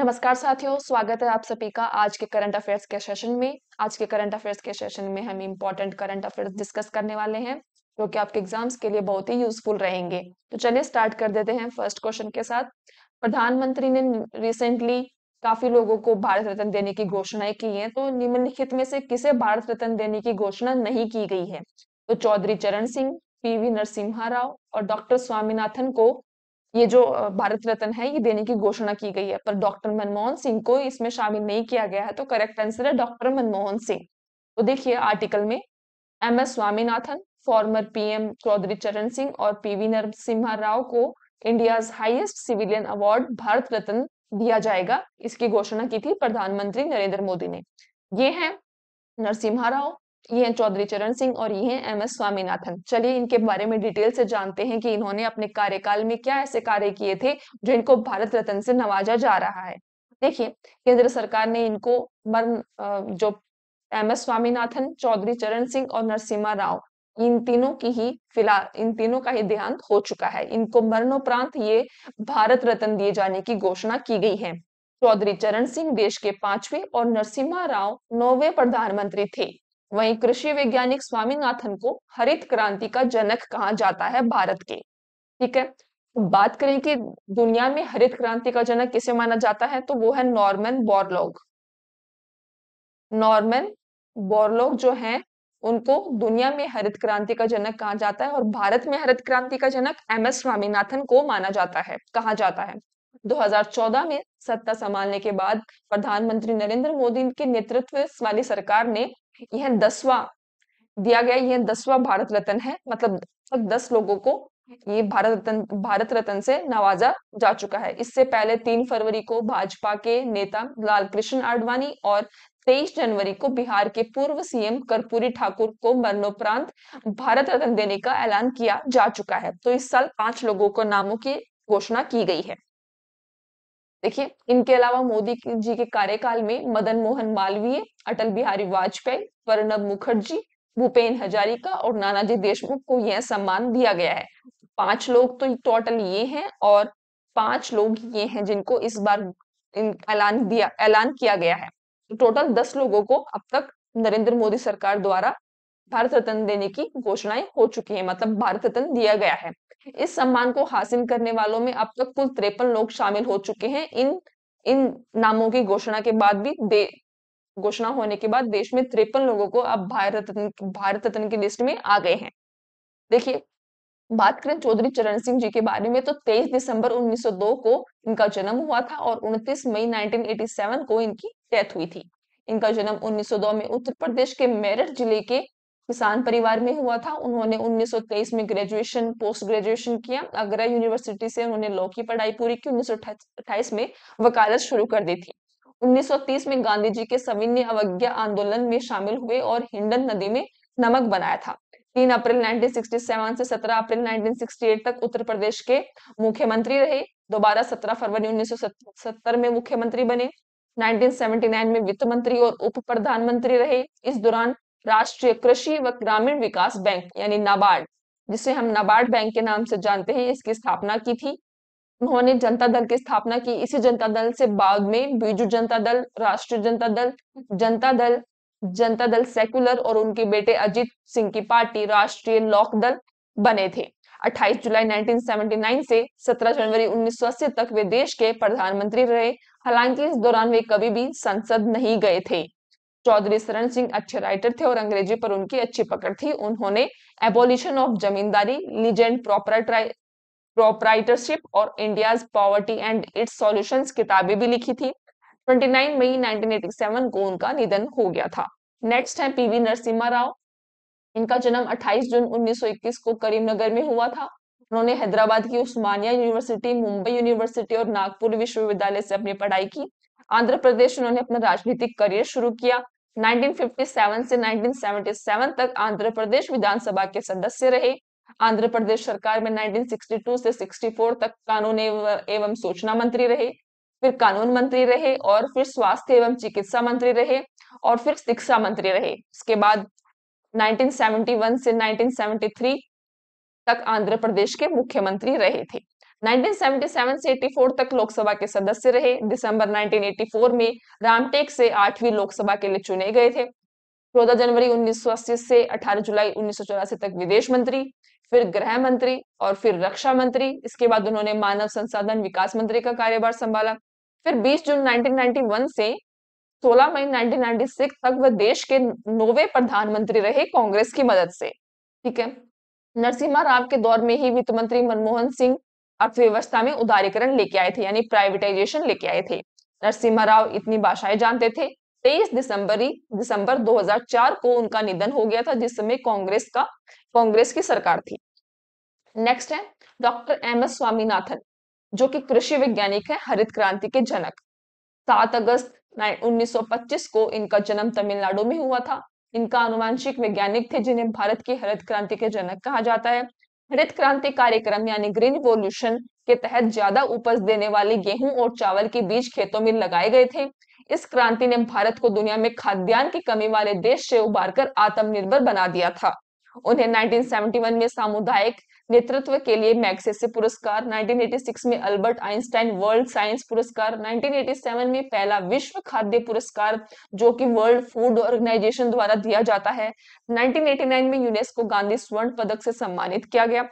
नमस्कार साथियों स्वागत है आप सभी का आज के करंट अफेयर्स के सेशन में आज के करंट अफेयर्स के सेशन में हम इम्पोर्टेंट करंट अफेयर्स डिस्कस करने वाले हैं जो कि आपके एग्जाम्स के लिए बहुत ही यूजफुल रहेंगे तो चलिए स्टार्ट कर देते हैं फर्स्ट क्वेश्चन के साथ प्रधानमंत्री ने रिसेंटली काफी लोगों को भारत रत्न देने की घोषणाएं की है तो निम्नलिखित में से किसे भारत रत्न देने की घोषणा नहीं की गई है तो चौधरी चरण सिंह पी नरसिम्हा राव और डॉक्टर स्वामीनाथन को ये जो भारत रत्न है ये देने की घोषणा की गई है पर डॉक्टर मनमोहन सिंह को इसमें शामिल नहीं किया गया है तो करेक्ट आंसर है डॉक्टर मनमोहन सिंह तो देखिए आर्टिकल में M S Swaminathan former PM Chaudhary Charan Singh और पीवी नरसिम्हा राव को India highest civilian award Bharat Ratna दिया जाएगा इसकी घोषणा की थी प्रधानमंत्री नरेंद्र मोदी ने ये है नरसिम्हा राव ये हैं चौधरी चरण सिंह और ये हैं एम एस स्वामीनाथन चलिए इनके बारे में डिटेल से जानते हैं कि इन्होंने अपने कार्यकाल में क्या ऐसे कार्य किए थे जो इनको भारत रत्न से नवाजा जा रहा है देखिए केंद्र सरकार ने इनको मरण जो एम एस स्वामीनाथन चौधरी चरण सिंह और नरसिम्हा राव इन तीनों की ही फिलहाल इन तीनों का ही देहांत हो चुका है इनको मरणोपरांत ये भारत रत्न दिए जाने की घोषणा की गई है चौधरी चरण सिंह देश के पांचवे और नरसिम्हा राव नौवे प्रधानमंत्री थे वहीं कृषि वैज्ञानिक स्वामीनाथन को हरित क्रांति का जनक कहा जाता है भारत के ठीक है बात करें कि दुनिया में हरित क्रांति का जनक किसे माना जाता है तो वो है नॉर्मन बोरलॉग नॉर्मन बोरलॉग जो है उनको दुनिया में हरित क्रांति का जनक कहा जाता है और भारत में हरित क्रांति का जनक एम एस स्वामीनाथन को माना जाता है कहा जाता है 2014 में सत्ता संभालने के बाद प्रधानमंत्री नरेंद्र मोदी के नेतृत्व वाली सरकार ने यह दसवा दिया गया यह दसवा भारत रत्न है मतलब दस लोगों को ये भारत रत्न भारत रत्न से नवाजा जा चुका है इससे पहले तीन फरवरी को भाजपा के नेता लाल कृष्ण आडवाणी और तेईस जनवरी को बिहार के पूर्व सीएम कर्पूरी ठाकुर को मरणोपरांत भारत रत्न देने का ऐलान किया जा चुका है तो इस साल पांच लोगों को नामों की घोषणा की गई है देखिए इनके अलावा मोदी जी के कार्यकाल में मदन मोहन मालवीय अटल बिहारी वाजपेयी प्रणब मुखर्जी भूपेन हजारिका और नानाजी देशमुख को यह सम्मान दिया गया है पांच लोग तो टोटल ये हैं और पांच लोग ये हैं जिनको इस बार ऐलान दिया ऐलान किया गया है तो टोटल दस लोगों को अब तक नरेंद्र मोदी सरकार द्वारा भारत रत्न देने की घोषणाएं हो चुकी है मतलब भारत रत्न दिया गया है इस सम्मान को हासिल करने वालों में अब तक कुल त्रेपन लोग शामिल हो चुके हैं इन इन नामों की घोषणा के बाद भी दे घोषणा होने के बाद देश में त्रेपन लोगों को अब भारत भारत रत्न की लिस्ट में आ गए हैं देखिए बात करें चौधरी चरण सिंह जी के बारे में तो 23 दिसंबर 1902 को इनका जन्म हुआ था और 29 मई 1987 को इनकी डेथ हुई थी इनका जन्म 1902 में उत्तर प्रदेश के मेरठ जिले के किसान परिवार में हुआ था उन्होंने 1923 में ग्रेजुएशन पोस्ट ग्रेजुएशन किया आगरा यूनिवर्सिटी से उन्होंने लॉ की पढ़ाई पूरी की उन्नीस में वकालत शुरू कर दी थी 1930 में गांधी जी के सविन्य अवज्ञा आंदोलन में शामिल हुए और हिंडन नदी में नमक बनाया था 3 अप्रैल 1967 से 17 अप्रैल 1968 तक उत्तर प्रदेश के मुख्यमंत्री रहे दोबारा 17 फरवरी 1970 में मुख्यमंत्री बने 1979 में वित्त मंत्री और उप प्रधानमंत्री रहे इस दौरान राष्ट्रीय कृषि व ग्रामीण विकास बैंक यानी नाबार्ड जिसे हम नाबार्ड बैंक के नाम से जानते हैं इसकी स्थापना की थी उन्होंने जनता दल की स्थापना की इसी जनता दल से बाद में बीजू जनता दल राष्ट्रीय जनता दल जनता दल जनता दल सेक्युलर और उनके बेटे अजीत सिंह की पार्टी राष्ट्रीय लोक दल बने थे 28 जुलाई 1979 से 17 जनवरी 1980 तक वे देश के प्रधानमंत्री रहे हालांकि इस दौरान वे कभी भी संसद नहीं गए थे चौधरी शरण सिंह अच्छे राइटर थे और अंग्रेजी पर उनकी अच्छी पकड़ थी उन्होंने abolition of zamindari legend proprietorship और India's poverty and its solutions किताबें भी लिखी थी 29 मई 1987 को उनका निधन हो गया था नेक्स्ट है पीवी नरसिम्हा राव इनका जन्म 28 जून 1921 को करीमनगर में हुआ था उन्होंने हैदराबाद की उस्मानिया यूनिवर्सिटी मुंबई यूनिवर्सिटी और नागपुर विश्वविद्यालय से अपनी पढ़ाई की आंध्र प्रदेश उन्होंने अपना राजनीतिक करियर शुरू किया 1957 से 1977 तक आंध्र प्रदेश विधानसभा के सदस्य रहे आंध्र प्रदेश सरकार में 1962 से 64 तक कानून एवं सूचना मंत्री रहे फिर कानून मंत्री रहे और फिर स्वास्थ्य एवं चिकित्सा मंत्री रहे और फिर शिक्षा मंत्री रहे इसके बाद 1971 से 1973 तक आंध्र प्रदेश के मुख्यमंत्री रहे थे 1977 से 84 तक लोकसभा के सदस्य रहे दिसंबर 1984 में रामटेक से आठवीं लोकसभा के लिए चुने गए थे 14 जनवरी 1980 से 18 जुलाई उन्नीस तक विदेश मंत्री फिर गृह मंत्री और फिर रक्षा मंत्री इसके बाद उन्होंने मानव संसाधन विकास मंत्री का कार्यभार संभाला फिर 20 जून 1991 से 16 मई 1996 तक वह देश के नौवे प्रधानमंत्री रहे कांग्रेस की मदद से ठीक है नरसिम्हा राव के दौर में ही वित्त मंत्री मनमोहन सिंह अर्थव्यवस्था में उदारीकरण लेके आए थे यानी प्राइवेटाइजेशन लेके आए थे नरसिम्हा राव इतनी भाषाएं जानते थे तेईस दिसंबर दिसंबर 2004 को उनका निधन हो गया था जिस समय कांग्रेस का कांग्रेस की सरकार थी नेक्स्ट है डॉक्टर एम एस स्वामीनाथन जो कि कृषि वैज्ञानिक है हरित क्रांति के जनक सात अगस्त 1925 को इनका जन्म तमिलनाडु में हुआ था इनका अनुवांशिक वैज्ञानिक थे जिन्हें भारत की हरित क्रांति के जनक कहा जाता है हरित क्रांति कार्यक्रम यानी ग्रीन रिवोल्यूशन के तहत ज्यादा उपज देने वाले गेहूं और चावल के बीज खेतों में लगाए गए थे इस क्रांति ने भारत को दुनिया में खाद्यान्न की कमी वाले देश से उबारकर आत्मनिर्भर बना दिया था उन्हें 1971 में सामुदायिक नेतृत्व के लिए मैग्सेसे पुरस्कार 1986 में अल्बर्ट आइंस्टाइन वर्ल्ड साइंस पुरस्कार 1987 में पहला विश्व खाद्य पुरस्कार जो कि वर्ल्ड फूड ऑर्गेनाइजेशन द्वारा दिया जाता है 1989 में यूनेस्को गांधी स्वर्ण पदक से सम्मानित किया गया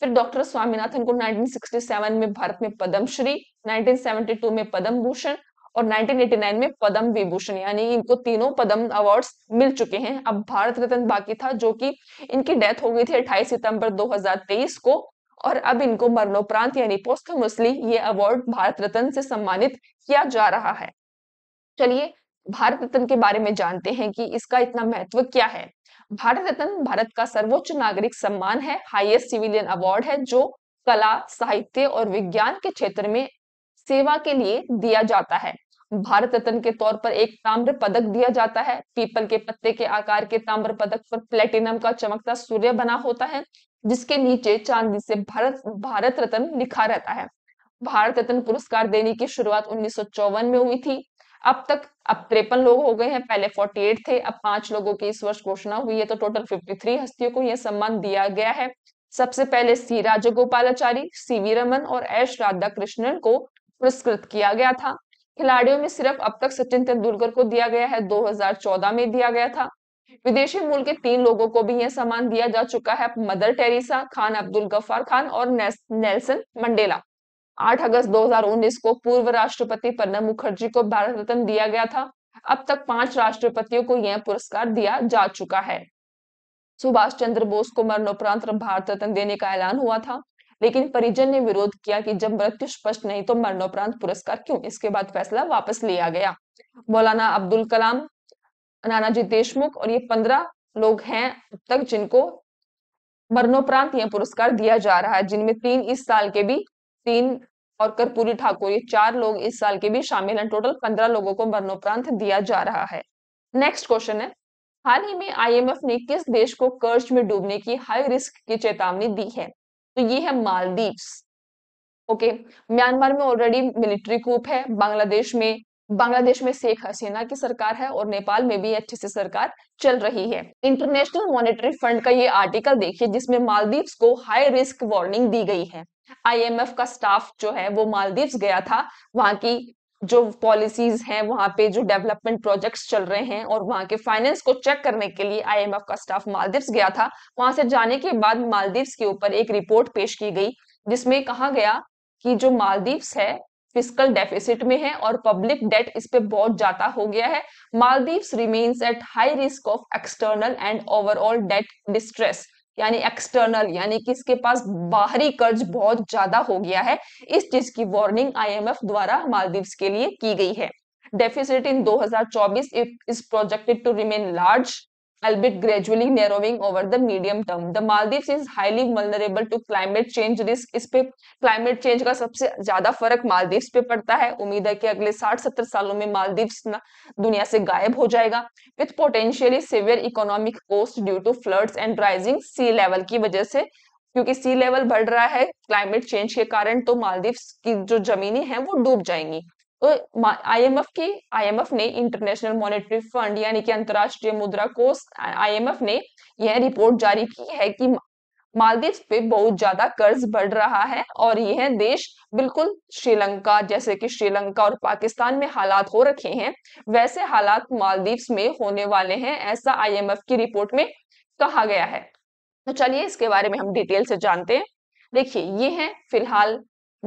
फिर डॉक्टर स्वामीनाथन को 1967 में भारत में पद्मश्री 1972 में पद्म भूषण और 1989 में पद्म विभूषण यानी इनको तीनों पद्म अवार्ड्स मिल चुके हैं अब भारत रत्न बाकी था जो कि इनकी डेथ हो गई थी 28 सितंबर 2023 को और अब इनको मरणोपरांत यानी मुस्लि ये अवार्ड भारत रत्न से सम्मानित किया जा रहा है चलिए भारत रत्न के बारे में जानते हैं कि इसका इतना महत्व क्या है भारत रत्न भारत का सर्वोच्च नागरिक सम्मान है हाईएस्ट सिविलियन अवार्ड है जो कला साहित्य और विज्ञान के क्षेत्र में सेवा के लिए दिया जाता है भारत रत्न के तौर पर एक ताम्र पदक दिया जाता है पीपल के पत्ते के आकार के ताम्र पदक पर प्लेटिनम का चमकता सूर्य बना होता है जिसके नीचे चांदी से भारत भारत रत्न लिखा रहता है भारत रत्न पुरस्कार देने की शुरुआत उन्नीस में हुई थी अब तक अब तिरपन लोग हो गए हैं पहले 48 थे अब पांच लोगों की इस वर्ष घोषणा हुई है तो टोटल 53 हस्तियों को यह सम्मान दिया गया है सबसे पहले सी राजगोपालाचारी वी रमन और एस राधा कृष्णन को पुरस्कृत किया गया था खिलाड़ियों में सिर्फ अब तक सचिन तेंदुलकर को दिया गया है 2014 में दिया गया था विदेशी मूल के तीन लोगों को भी यह सम्मान दिया जा चुका है मदर टेरेसा खान अब्दुल गफ्फार खान और नेल्सन मंडेला 8 अगस्त 2019 को पूर्व राष्ट्रपति प्रणब मुखर्जी को भारत रत्न दिया गया था अब तक पांच राष्ट्रपतियों को यह पुरस्कार दिया जा चुका है सुभाष चंद्र बोस को मरणोपरांत भारत रत्न देने का ऐलान हुआ था लेकिन परिजन ने विरोध किया कि जब मृत्यु स्पष्ट नहीं तो मरणोपरांत पुरस्कार क्यों इसके बाद फैसला वापस लिया गया मौलाना अब्दुल कलाम नानाजी देशमुख और ये पंद्रह लोग हैं अब तक जिनको मरणोपरांत यह पुरस्कार दिया जा रहा है जिनमें तीन इस साल के भी तीन और कर्पूरी ठाकुर ये चार लोग इस साल के भी शामिल हैं टोटल पंद्रह लोगों को मरणोपरांत दिया जा रहा है नेक्स्ट क्वेश्चन है हाल ही में आईएमएफ ने किस देश को कर्ज में डूबने की हाई रिस्क की चेतावनी दी है तो ये है मालदीव्स ओके म्यांमार में ऑलरेडी मिलिट्री कूप है बांग्लादेश में बांग्लादेश में शेख हसीना की सरकार है और नेपाल में भी अच्छे से सरकार चल रही है इंटरनेशनल मॉनेटरी फंड का ये आर्टिकल देखिए जिसमें मालदीव्स को हाई रिस्क वार्निंग दी गई है आईएमएफ का स्टाफ जो है वो मालदीव्स गया था वहां की जो पॉलिसीज हैं वहां पे जो डेवलपमेंट प्रोजेक्ट्स चल रहे हैं और वहां के फाइनेंस को चेक करने के लिए आईएमएफ का स्टाफ मालदीव्स गया था वहां से जाने के बाद मालदीव्स के ऊपर एक रिपोर्ट पेश की गई जिसमें कहा गया कि जो मालदीव्स है फिजिकल डेफिसिट में है और पब्लिक डेट इस पे बहुत ज्यादा हो गया है Maldives remains at high risk of external and overall debt distress यानी एक्सटर्नल यानी कि इसके पास बाहरी कर्ज बहुत ज्यादा हो गया है इस चीज की वार्निंग आईएमएफ द्वारा मालदीव्स के लिए की गई है deficit in 2024 is projected to remain large albeit gradually narrowing over the medium term. The Maldives is highly vulnerable to climate change risk. इस पे climate change का सबसे ज्यादा फर्क मालदीव्स पे पड़ता है उम्मीद है कि अगले 60-70 सालों में मालदीव्स दुनिया से गायब हो जाएगा with potentially severe economic cost due to floods and rising sea level की वजह से क्योंकि सी लेवल बढ़ रहा है क्लाइमेट चेंज के कारण तो मालदीव्स की जो जमीनें हैं वो डूब जाएंगी तो आईएमएफ की आईएमएफ ने इंटरनेशनल मॉनेटरी फंड यानी कि अंतरराष्ट्रीय मुद्रा कोष आईएमएफ ने यह रिपोर्ट जारी की है कि मालदीव पे बहुत ज्यादा कर्ज बढ़ रहा है और यह देश बिल्कुल श्रीलंका जैसे कि श्रीलंका और पाकिस्तान में हालात हो रखे हैं वैसे हालात मालदीव में होने वाले हैं ऐसा आईएमएफ की रिपोर्ट में कहा गया है तो चलिए इसके बारे में हम डिटेल से जानते हैं देखिए ये है फिलहाल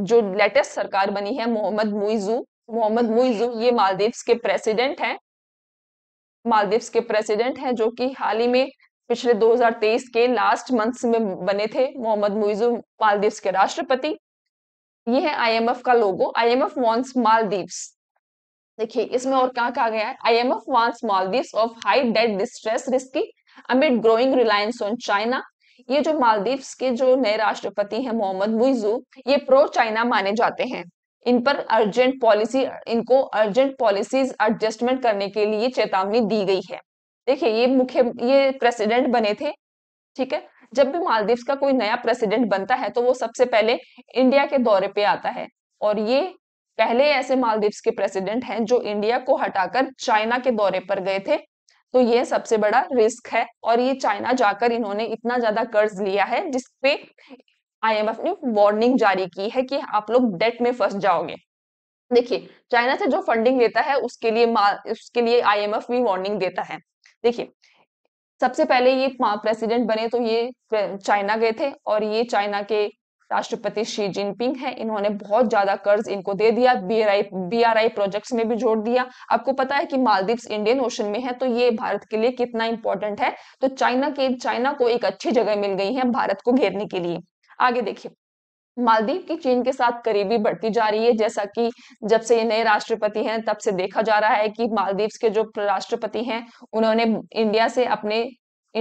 जो लेटेस्ट सरकार बनी है मोहम्मद मुइजू मोहम्मद मुइजू ये मालदीव्स के प्रेसिडेंट हैं मालदीव्स के प्रेसिडेंट हैं जो कि हाल ही में पिछले 2023 के लास्ट मंथ्स में बने थे मोहम्मद मुइजू मालदीव्स के राष्ट्रपति ये है आईएमएफ का लोगो आईएमएफ वांट्स मालदीव्स देखिए इसमें और क्या कहा गया है IMF wants Maldives of high debt distress risky amid growing reliance on China ये जो मालदीव्स के जो नए राष्ट्रपति हैं मोहम्मद मुइजू ये प्रो चाइना माने जाते हैं इन पर अर्जेंट पॉलिसी इनको अर्जेंट पॉलिसीज एडजस्टमेंट करने के लिए चेतावनी दी गई है देखिए ये मुख्य ये प्रेसिडेंट बने थे ठीक है जब भी मालदीव्स का कोई नया प्रेसिडेंट बनता है तो वो सबसे पहले इंडिया के दौरे पे आता है और ये पहले ऐसे मालदीव्स के प्रेसिडेंट हैं जो इंडिया को हटाकर चाइना के दौरे पर गए थे तो ये सबसे बड़ा रिस्क है और ये चाइना जाकर इन्होंने इतना ज्यादा कर्ज लिया है जिसपे आईएमएफ ने वार्निंग जारी की है कि आप लोग डेट में फंस जाओगे देखिए चाइना से जो फंडिंग लेता है उसके लिए उसके लिए आईएमएफ भी वार्निंग देता है देखिए सबसे पहले ये प्रेसिडेंट बने तो ये चाइना गए थे और ये चाइना के राष्ट्रपति शी जिनपिंग है इन्होंने बहुत ज्यादा कर्ज इनको दे दिया बीआरआई बीआरआई प्रोजेक्ट्स में भी जोड़ दिया आपको पता है कि मालदीव्स इंडियन ओशन में है तो ये भारत के लिए कितना इंपॉर्टेंट है तो चाइना के चाइना को एक अच्छी जगह मिल गई है भारत को घेरने के लिए आगे देखिए मालदीव की चीन के साथ करीबी बढ़ती जा रही है जैसा कि जब से ये नए राष्ट्रपति हैं तब से देखा जा रहा है कि मालदीव्स के जो राष्ट्रपति हैं उन्होंने इंडिया से अपने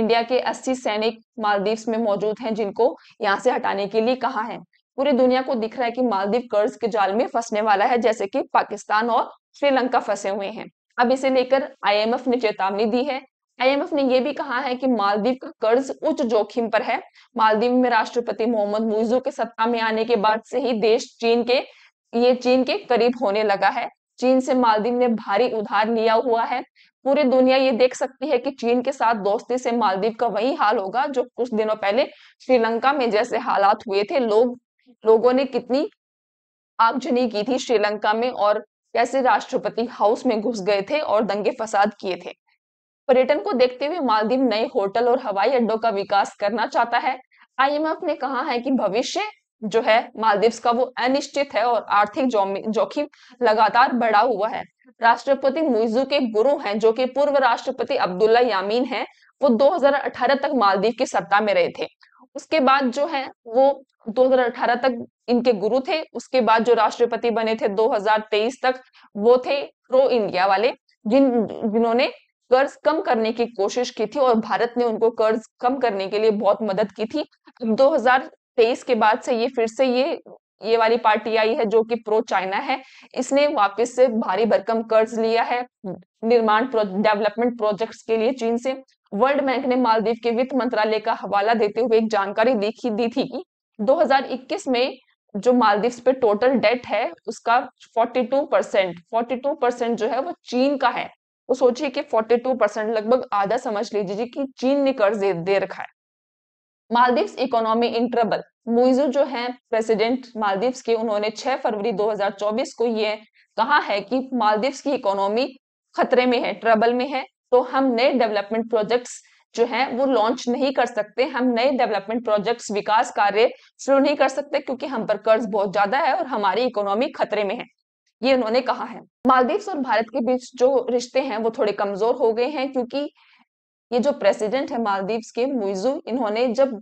इंडिया के 80 सैनिक मालदीव्स में मौजूद हैं जिनको यहाँ से हटाने के लिए कहा है पूरी दुनिया को दिख रहा है कि मालदीव कर्ज के जाल में फंसने वाला है जैसे कि पाकिस्तान और श्रीलंका फंसे हुए हैं अब इसे लेकर आईएमएफ ने चेतावनी दी है आईएमएफ ने यह भी कहा है कि मालदीव का कर्ज उच्च जोखिम पर है मालदीव में राष्ट्रपति मोहम्मद मुइजो के सत्ता में आने के बाद से ही देश चीन के ये चीन के करीब होने लगा है चीन से मालदीव ने भारी उधार लिया हुआ है पूरी दुनिया ये देख सकती है कि चीन के साथ दोस्ती से मालदीव का वही हाल होगा जो कुछ दिनों पहले श्रीलंका में जैसे हालात हुए थे लोग लोगों ने कितनी आगजनी की थी श्रीलंका में और कैसे राष्ट्रपति हाउस में घुस गए थे और दंगे फसाद किए थे पर्यटन को देखते हुए मालदीव नए होटल और हवाई अड्डों का विकास करना चाहता है आईएमएफ ने कहा है कि भविष्य जो है मालदीव्स का वो अनिश्चित है और आर्थिक जोखिम लगातार बढ़ा हुआ है राष्ट्रपति मुइजू के गुरु हैं जो कि पूर्व राष्ट्रपति अब्दुल्ला यामीन हैं वो 2018 तक मालदीव की सत्ता में रहे थे उसके बाद जो है वो 2018 तक इनके गुरु थे उसके बाद जो राष्ट्रपति बने थे 2023 तक वो थे प्रो इंडिया वाले जिन जिन्होंने कर्ज कम करने की कोशिश की थी और भारत ने उनको कर्ज कम करने के लिए बहुत मदद की थी 2023 के बाद से ये फिर से ये ये वाली पार्टी आई है जो कि प्रो चाइना है इसने वापस से भारी भरकम कर्ज लिया है निर्माण डेवलपमेंट प्रोजेक्ट्स के लिए चीन से वर्ल्ड बैंक ने मालदीव के वित्त मंत्रालय का हवाला देते हुए एक जानकारी देखी दी थी कि 2021 में जो मालदीव पे टोटल डेट है उसका 42 परसेंट फोर्टी जो है वो चीन का है तो सोचिए कि 42 परसेंट लगभग आधा समझ लीजिए कि चीन ने कर्ज दे, दे रखा है Maldives economy in trouble Muizzu जो है प्रेसिडेंट मालदीव्स के उन्होंने 6 फरवरी 2024 को ये कहा है कि मालदीव्स की इकोनॉमी खतरे में है ट्रबल में है तो हम नए डेवलपमेंट प्रोजेक्ट्स जो है वो लॉन्च नहीं कर सकते हम नए डेवलपमेंट प्रोजेक्ट्स विकास कार्य शुरू नहीं कर सकते क्योंकि हम पर कर्ज बहुत ज्यादा है और हमारी इकोनॉमी खतरे में है ये उन्होंने कहा है मालदीव्स और भारत के बीच जो रिश्ते हैं वो थोड़े कमजोर हो गए हैं क्योंकि ये जो प्रेसिडेंट है मालदीव के मुइजू इन्होंने जब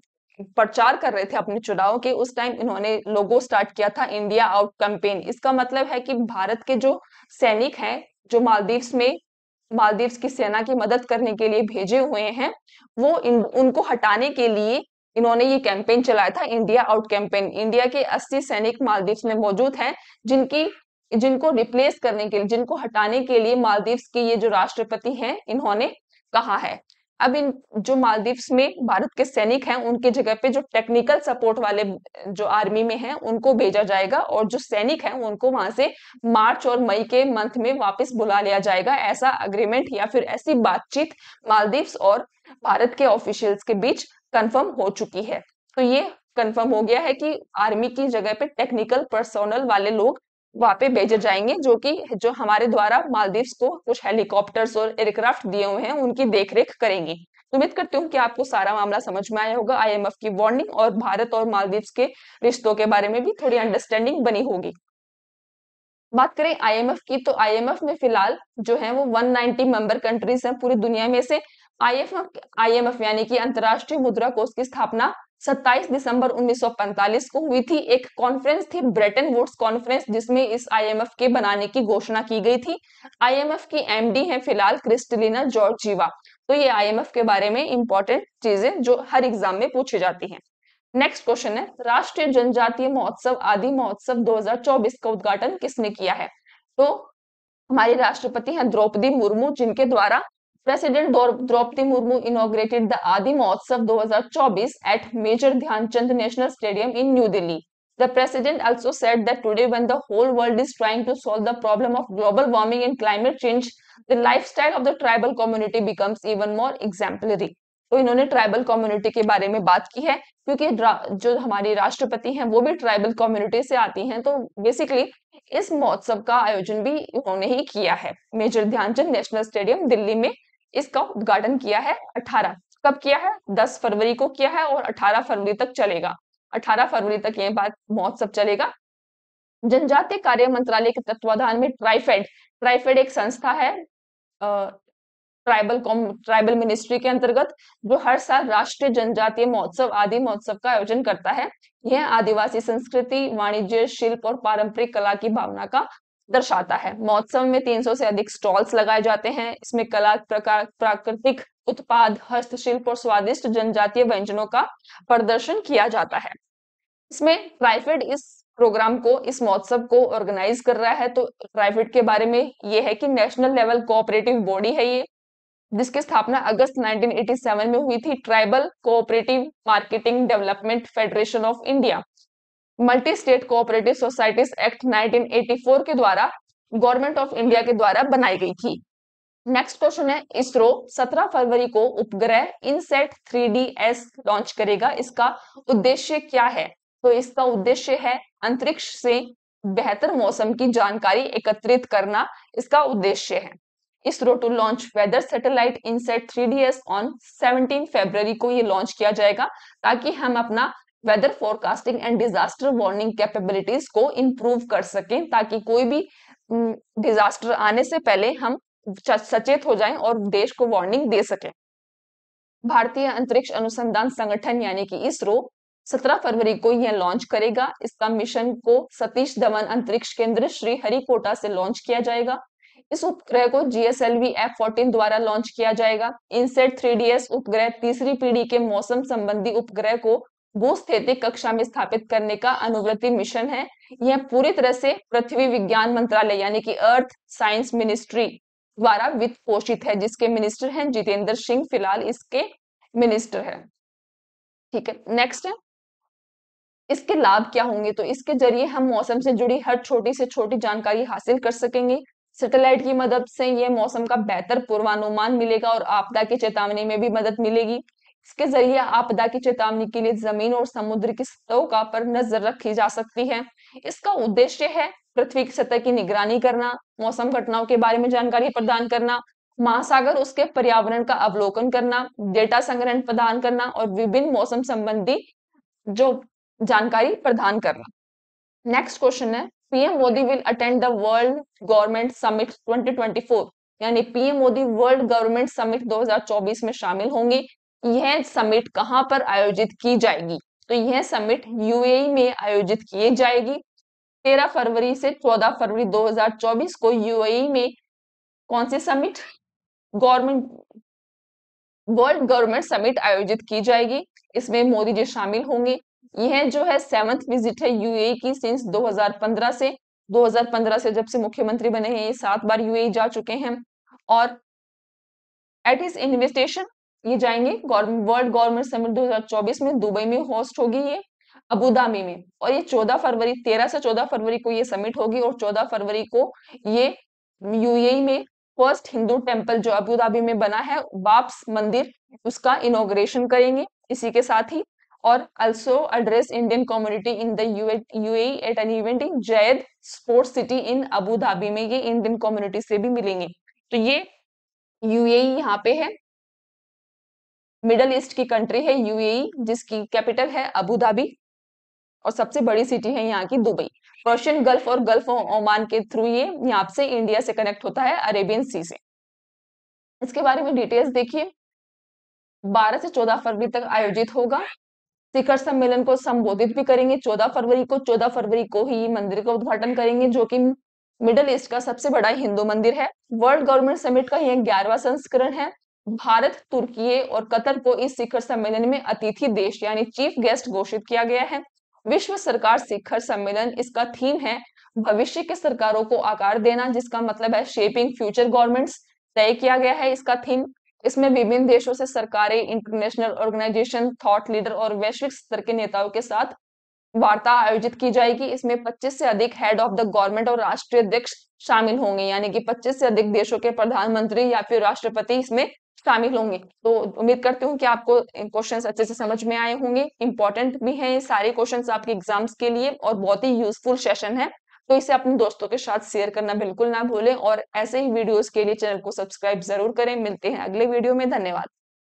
प्रचार कर रहे थे अपने चुनाव के उस टाइम इन्होंने लोगो स्टार्ट किया था इंडिया आउट कैंपेन इसका मतलब है कि भारत के जो सैनिक हैं जो मालदीव में मालदीव की सेना की मदद करने के लिए भेजे हुए हैं वो इन, उनको हटाने के लिए इन्होंने ये कैंपेन चलाया था इंडिया आउट कैंपेन इंडिया के 80 सैनिक मालदीव्स में मौजूद हैं जिनकी जिनको रिप्लेस करने के लिए जिनको हटाने के लिए मालदीव के ये जो राष्ट्रपति हैं इन्होंने कहा है अब इन जो मालदीव्स में भारत के सैनिक हैं उनके जगह पे जो टेक्निकल सपोर्ट वाले जो आर्मी में हैं उनको भेजा जाएगा और जो सैनिक हैं उनको वहां से मार्च और मई के मंथ में वापस बुला लिया जाएगा ऐसा अग्रीमेंट या फिर ऐसी बातचीत मालदीव्स और भारत के ऑफिशियल्स के बीच कंफर्म हो चुकी है तो ये कंफर्म हो गया है कि आर्मी की जगह पे टेक्निकल पर्सोनल वाले लोग वहां पे भेजे जाएंगे जो कि जो हमारे द्वारा मालदीव्स को कुछ हेलीकॉप्टर्स और एयरक्राफ्ट दिए हुए हैं उनकी देखरेख करेंगे उम्मीद करती हूँ कि आपको सारा मामला समझ में आया होगा आईएमएफ की वार्निंग और भारत और मालदीव्स के रिश्तों के बारे में भी थोड़ी अंडरस्टैंडिंग बनी होगी बात करें आईएमएफ की तो आईएमएफ में फिलहाल जो है वो 190 मेंबर कंट्रीज हैं पूरी दुनिया में से आईएमएफ आईएमएफ यानी कि अंतर्राष्ट्रीय मुद्रा कोष की स्थापना 27 दिसंबर 1945 को हुई थी एक कॉन्फ्रेंस थी ब्रेटन वुड्स कॉन्फ्रेंस जिसमें इस आईएमएफ के बनाने की घोषणा की गई थी आईएमएफ की एमडी हैं फिलहाल क्रिस्टलिना जॉर्जीवा तो ये आईएमएफ के बारे में इंपॉर्टेंट चीजें जो हर एग्जाम में पूछी जाती हैं नेक्स्ट क्वेश्चन है राष्ट्रीय जनजातीय महोत्सव आदि महोत्सव दो का उद्घाटन किसने किया है तो हमारे राष्ट्रपति हैं द्रौपदी मुर्मू जिनके द्वारा president Draupadi Murmu inaugurated the Aadi Mahotsav 2024 at Major Dhyanchand National Stadium in New Delhi the president also said that today when the whole world is trying to solve the problem of global warming and climate change the lifestyle of the tribal community becomes even more exemplary तो इन्होंने tribal community के बारे में बात की है क्योंकि जो हमारी राष्ट्रपति हैं वो भी ट्राइबल कम्युनिटी से आती हैं तो बेसिकली इस महोत्सव का आयोजन भी उन्होंने ही किया है Major Dhyanchand National Stadium Delhi में इसका उद्घाटन किया है 18 कब किया है 10 फरवरी को किया है और 18 फरवरी तक चलेगा 18 फरवरी तक ये बात महोत्सव चलेगा जनजातीय कार्य मंत्रालय के तत्वाधान में ट्राइफेड ट्राइफेड एक संस्था है ट्राइबल कॉम ट्राइबल मिनिस्ट्री के अंतर्गत जो हर साल राष्ट्रीय जनजातीय महोत्सव आदि महोत्सव का आयोजन करता है यह आदिवासी संस्कृति वाणिज्य शिल्प और पारंपरिक कला की भावना का दर्शाता है महोत्सव में 300 से अधिक स्टॉल्स लगाए जाते हैं इसमें कला प्रकार प्राकृतिक उत्पाद हस्तशिल्प और स्वादिष्ट जनजातीय व्यंजनों का प्रदर्शन किया जाता है इसमें ट्राइफेड इस प्रोग्राम को इस महोत्सव को ऑर्गेनाइज कर रहा है तो ट्राइफेड के बारे में ये है कि नेशनल लेवल कोऑपरेटिव बॉडी है ये जिसकी स्थापना अगस्त 1987 में हुई थी Tribal Cooperative Marketing Development Federation of India Multi State Cooperative Societies Act 1984 के द्वारा गवर्नमेंट ऑफ इंडिया के द्वारा बनाई गई थी नेक्स्ट क्वेश्चन है इसरो 17 फरवरी को उपग्रह इनसेट 3ds लॉन्च करेगा इसका उद्देश्य क्या है तो इसका उद्देश्य है अंतरिक्ष से बेहतर मौसम की जानकारी एकत्रित करना इसका उद्देश्य है ISRO to launch weather satellite INSAT 3ds on 17 फरवरी को ये लॉन्च किया जाएगा ताकि हम अपना weather forecasting and disaster warning capabilities को इम्प्रूव कर सकें ताकि कोई भी डिजास्टर आने से पहले हम सचेत हो जाएं और देश को वार्निंग दे सकें भारतीय अंतरिक्ष अनुसंधान संगठन यानी कि इसरो 17 फरवरी को यह लॉन्च करेगा इसका मिशन को सतीश धवन अंतरिक्ष केंद्र श्री हरिकोटा से लॉन्च किया जाएगा इस उपग्रह को जीएसएलवी एफ फोर्टीन द्वारा लॉन्च किया जाएगा इनसेट थ्री उपग्रह तीसरी पीढ़ी के मौसम संबंधी उपग्रह को भूस्थैतिक कक्षा में स्थापित करने का अनुवृत्ति मिशन है यह पूरी तरह से पृथ्वी विज्ञान मंत्रालय यानी कि अर्थ साइंस मिनिस्ट्री द्वारा वित्त पोषित है जिसके मिनिस्टर हैं जितेंद्र सिंह फिलहाल इसके मिनिस्टर है ठीक है नेक्स्ट इसके लाभ क्या होंगे तो इसके जरिए हम मौसम से जुड़ी हर छोटी से छोटी जानकारी हासिल कर सकेंगे सैटेलाइट की मदद से ये मौसम का बेहतर पूर्वानुमान मिलेगा और आपदा की चेतावनी में भी मदद मिलेगी इसके जरिए आपदा की चेतावनी के लिए जमीन और समुद्र की सतहों का पर नजर रखी जा सकती है इसका उद्देश्य है पृथ्वी की सतह की निगरानी करना मौसम घटनाओं के बारे में जानकारी प्रदान करना महासागर उसके पर्यावरण का अवलोकन करना डेटा संग्रहण प्रदान करना और विभिन्न मौसम संबंधी जो जानकारी प्रदान करना नेक्स्ट क्वेश्चन है PM Modi will attend the world government summit 2024 यानी PM Modi world government summit 2024 में शामिल होंगी यह समिट कहां पर आयोजित की जाएगी तो यह समिट यूएई e में आयोजित किए जाएगी 13 फरवरी से 14 फरवरी 2024 को यूएई e में कौन से summit government world government summit आयोजित की जाएगी इसमें मोदी जी शामिल होंगे यह जो है सेवंथ विजिट है यूएई e की सिंस 2015 से 2015 से जब से मुख्यमंत्री बने हैं ये सात बार यूएई जा चुके हैं और एट इज इन्वेस्टेशन ये जाएंगे वर्ल्ड गवर्नमेंट समिट 2024 में दुबई में होस्ट होगी ये अबूधाबी में और ये 14 फरवरी 13 से 14 फरवरी को ये समिट होगी और 14 फरवरी को ये यूएई में फर्स्ट हिंदू टेम्पल जो अबूधाबी में बना है बाप्स मंदिर उसका इनोग्रेशन करेंगे इसी के साथ ही और also address Indian community in the UAE at an event in Zayed sports city in Abu में ये इंडियन कम्युनिटी से भी मिलेंगे तो ये UAE यहाँ पे है मिडल ईस्ट की कंट्री है यूएई जिसकी कैपिटल है अबू धाबी और सबसे बड़ी सिटी है यहाँ की दुबई पर्शियन गल्फ और गल्फ ओमान के थ्रू ये यहाँ से इंडिया से कनेक्ट होता है अरेबियन सी से इसके बारे में डिटेल्स देखिए 12 से 14 फरवरी तक आयोजित होगा शिखर सम्मेलन को संबोधित भी करेंगे 14 फरवरी को 14 फरवरी को ही मंदिर का उद्घाटन करेंगे जो कि मिडल ईस्ट का सबसे बड़ा हिंदू मंदिर है वर्ल्ड गवर्नमेंट समिट का यह ग्यारहवा संस्करण है भारत तुर्की और कतर को इस शिखर सम्मेलन में अतिथि देश यानी चीफ गेस्ट घोषित किया गया है विश्व सरकार शिखर सम्मेलन इसका थीम है भविष्य के सरकारों को आकार देना जिसका मतलब है शेपिंग फ्यूचर गवर्नमेंट्स तय किया गया है इसका थीम इसमें विभिन्न देशों से सरकारें इंटरनेशनल ऑर्गेनाइजेशन थॉट लीडर और वैश्विक स्तर के नेताओं के साथ वार्ता आयोजित की जाएगी इसमें 25 से अधिक हेड ऑफ द गवर्नमेंट और राष्ट्रीय अध्यक्ष शामिल होंगे यानी कि 25 से अधिक देशों के प्रधानमंत्री या फिर राष्ट्रपति इसमें शामिल होंगे तो उम्मीद करती हूँ कि आपको क्वेश्चंस अच्छे से समझ में आए होंगे इंपॉर्टेंट भी हैं ये सारे क्वेश्चंस आपके एग्जाम्स के लिए और बहुत ही यूजफुल सेशन है तो इसे अपने दोस्तों के साथ शेयर करना बिल्कुल ना भूलें और ऐसे ही वीडियोज के लिए चैनल को सब्सक्राइब जरूर करें मिलते हैं अगले वीडियो में धन्यवाद